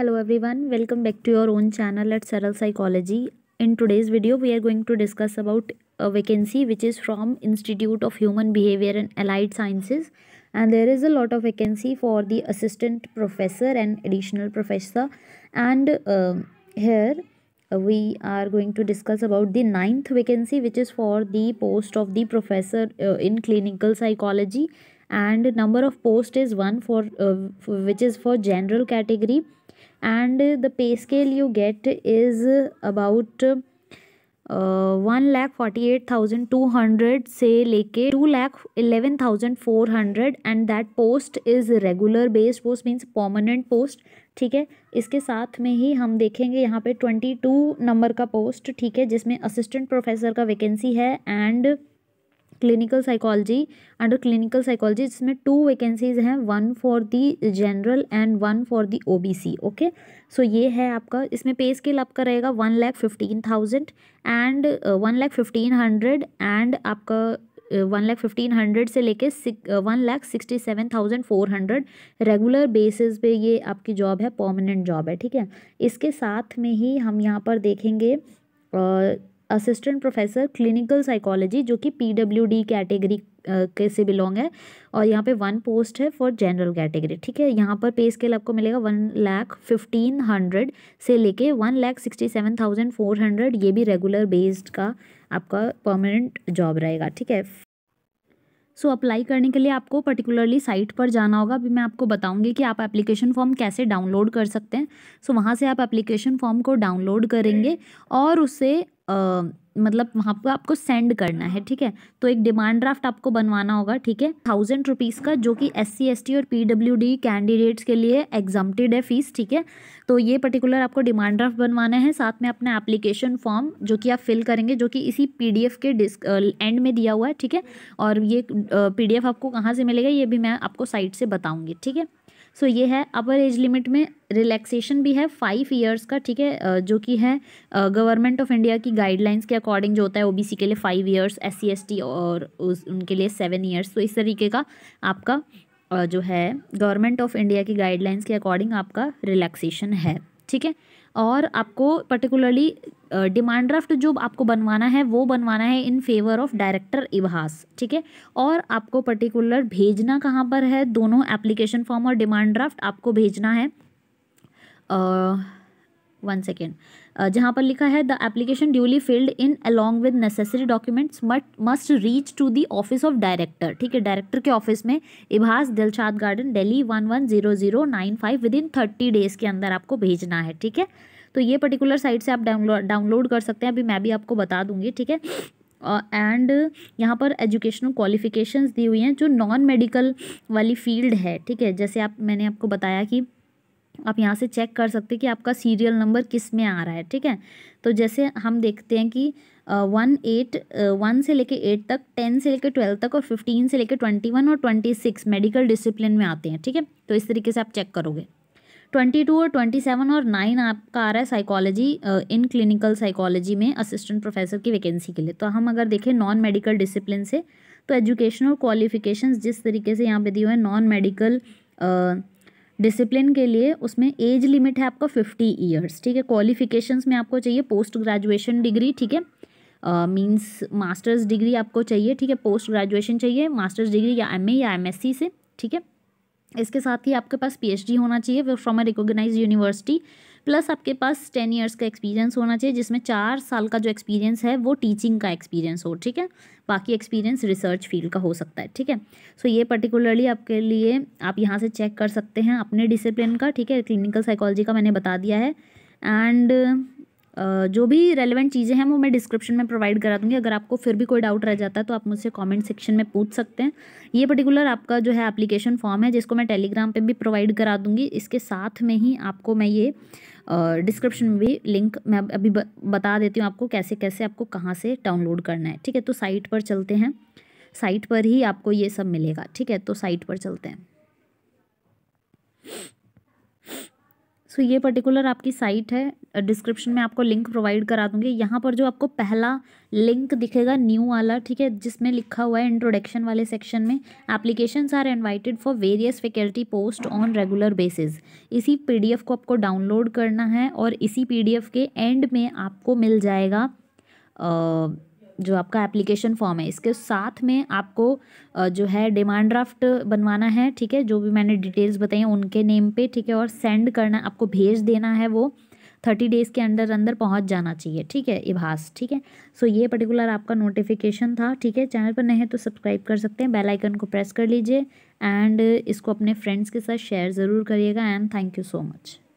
Hello everyone, welcome back to your own channel at Saral Psychology. In today's video, we are going to discuss about a vacancy which is from Institute of Human Behavior and Allied Sciences. And there is a lot of vacancy for the assistant professor and additional professor. And um, uh, here we are going to discuss about the ninth vacancy which is for the post of the professor uh, in clinical psychology and number of post is one for uh, which is for general category and the pay scale you get is about one lakh forty eight thousand two hundred से लेके two lakh eleven thousand four hundred and that post is regular based post means permanent post ठीक है इसके साथ में ही हम देखेंगे यहाँ पे ट्वेंटी टू नंबर का पोस्ट ठीक है जिसमें असिस्टेंट प्रोफेसर का वैकेंसी है and clinical psychology under clinical psychology जिसमें टू वैकेंसीज हैं one for the general and one for the OBC okay so ये है आपका इसमें पे स्केल आपका रहेगा one lakh fifteen thousand and one lakh fifteen hundred and आपका वन लैख फिफ्टीन हंड्रेड से लेके one lakh sixty seven thousand four hundred regular basis पे ये आपकी जॉब है परमानेंट जॉब है ठीक है इसके साथ में ही हम यहाँ पर देखेंगे uh, assistant professor clinical psychology जो कि पी डब्ल्यू डी कैटेगरी के से बिलोंग है और यहाँ पे वन पोस्ट है फॉर जनरल कैटेगरी ठीक है यहाँ पर पे स्केल आपको मिलेगा वन लाख फिफ्टीन हंड्रेड से लेके one lakh sixty seven thousand four hundred ये भी रेगुलर बेस्ड का आपका परमानेंट जॉब रहेगा ठीक है सो so, अप्लाई करने के लिए आपको पर्टिकुलरली साइट पर जाना होगा अभी मैं आपको बताऊंगी कि आप एप्लीकेशन फॉर्म कैसे डाउनलोड कर सकते हैं सो so, वहाँ से आप एप्लीकेशन फॉर्म को डाउनलोड करेंगे और उसे मतलब वहाँ पर आपको सेंड करना है ठीक है तो एक डिमांड ड्राफ्ट आपको बनवाना होगा ठीक है थाउजेंड रुपीज़ का जो कि एस सी और पी कैंडिडेट्स के लिए एग्जाम्प्टेड है फ़ीस ठीक है तो ये पर्टिकुलर आपको डिमांड ड्राफ्ट बनवाना है साथ में अपना एप्लीकेशन फॉर्म जो कि आप फिल करेंगे जो कि इसी पी के डिस्क एंड में दिया हुआ है ठीक है और ये पी आपको कहाँ से मिलेगा ये भी मैं आपको साइट से बताऊँगी ठीक है सो ये है अपर एज लिमिट में रिलैक्सेशन भी है फाइव ईयर्स का ठीक है जो कि है गवर्नमेंट ऑफ इंडिया की गाइडलाइंस के अकॉर्डिंग जो होता है ओबीसी के लिए फाइव ईयर्स एससी एसटी और उस उनके लिए सेवन ईयर्स तो इस तरीके का आपका जो है गवर्नमेंट ऑफ इंडिया की गाइडलाइंस के अकॉर्डिंग आपका रिलैक्सेशन है ठीक है और आपको पर्टिकुलरली डिमांड ड्राफ्ट जो आपको बनवाना है वो बनवाना है in favour of director IHBAS ठीक है और आपको पर्टिकुलर भेजना कहाँ पर है दोनों एप्लीकेशन फॉर्म और डिमांड ड्राफ्ट आपको भेजना है वन सेकेंड जहाँ पर लिखा है the application duly filled in along with necessary documents मट must reach to the office of director ठीक है डायरेक्टर के ऑफिस में IHBAS Dilshad Garden Delhi one one zero zero nine five within thirty days के अंदर आपको भेजना है ठीक है तो ये पर्टिकुलर साइट से आप डाउनलोड डाउनलोड कर सकते हैं अभी मैं भी आपको बता दूंगी ठीक है एंड uh, यहाँ पर एजुकेशनल क्वालिफिकेशंस दी हुई हैं जो नॉन मेडिकल वाली फील्ड है ठीक है जैसे आप मैंने आपको बताया कि आप यहाँ से चेक कर सकते हैं कि आपका सीरियल नंबर किस में आ रहा है ठीक है तो जैसे हम देखते हैं कि वन एट वन से लेके एट तक टेन से लेके ट्वेल्व तक और फिफ्टीन से लेके ट्वेंटी वन और ट्वेंटी सिक्स मेडिकल डिसिप्लिन में आते हैं ठीक है तो इस तरीके से आप चेक करोगे ट्वेंटी टू और ट्वेंटी सेवन और नाइन आपका आ रहा है साइकोलॉजी इन क्लिनिकल साइकोलॉजी में असिस्टेंट प्रोफेसर की वैकेंसी के लिए तो हम अगर देखें नॉन मेडिकल डिसिप्लिन से तो एजुकेशन और क्वालिफिकेशन जिस तरीके से यहाँ पे दिए हुए हैं नॉन मेडिकल डिसिप्लिन के लिए उसमें एज लिमिट है आपका फिफ्टी ईयर्स ठीक है क्वालिफिकेशंस में आपको चाहिए पोस्ट ग्रेजुएशन डिग्री ठीक है मींस मास्टर्स डिग्री आपको चाहिए ठीक है पोस्ट ग्रेजुएशन चाहिए मास्टर्स डिग्री या एमए या एमएससी से ठीक है इसके साथ ही आपके पास पीएचडी होना चाहिए from a recognise university plus आपके पास टेन ईयर्स का एक्सपीरियंस होना चाहिए जिसमें चार साल का जो एक्सपीरियंस है वो टीचिंग का एक्सपीरियंस हो ठीक है बाकी एक्सपीरियंस रिसर्च फील्ड का हो सकता है ठीक है सो ये पर्टिकुलरली आपके लिए आप यहाँ से चेक कर सकते हैं अपने डिसिप्लिन का ठीक है क्लिनिकल साइकोलॉजी का मैंने बता दिया है एंड जो भी रेलिवेंट चीज़ें हैं वो मैं डिस्क्रिप्शन में प्रोवाइड करा दूँगी अगर आपको फिर भी कोई डाउट रह जाता है तो आप मुझसे कॉमेंट सेक्शन में पूछ सकते हैं ये पर्टिकुलर आपका जो है एप्लीकेशन फॉर्म है जिसको मैं टेलीग्राम पर भी प्रोवाइड करा दूँगी इसके साथ में ही आपको मैं ये डिस्क्रिप्शन में भी लिंक मैं अभी बता देती हूँ आपको कैसे कैसे आपको कहाँ से डाउनलोड करना है ठीक है तो साइट पर चलते हैं साइट पर ही आपको ये सब मिलेगा ठीक है तो साइट पर चलते हैं सो तो ये पर्टिकुलर आपकी साइट है डिस्क्रिप्शन में आपको लिंक प्रोवाइड करा दूँगी यहाँ पर जो आपको पहला लिंक दिखेगा न्यू वाला ठीक है जिसमें लिखा हुआ है इंट्रोडक्शन वाले सेक्शन में applications are invited for various faculty post on regular basis इसी पीडीएफ को आपको डाउनलोड करना है और इसी पी के एंड में आपको मिल जाएगा आ, जो आपका एप्लीकेशन फॉर्म है इसके साथ में आपको जो है डिमांड ड्राफ्ट बनवाना है ठीक है जो भी मैंने डिटेल्स बताई हैं उनके नेम पे ठीक है और सेंड करना आपको भेज देना है वो थर्टी डेज़ के अंदर अंदर पहुंच जाना चाहिए ठीक है इभास ठीक है सो ये पर्टिकुलर आपका नोटिफिकेशन था ठीक है चैनल पर नए हैं तो सब्सक्राइब कर सकते हैं बेल आइकन को प्रेस कर लीजिए एंड इसको अपने फ्रेंड्स के साथ शेयर ज़रूर करिएगा and thank you so much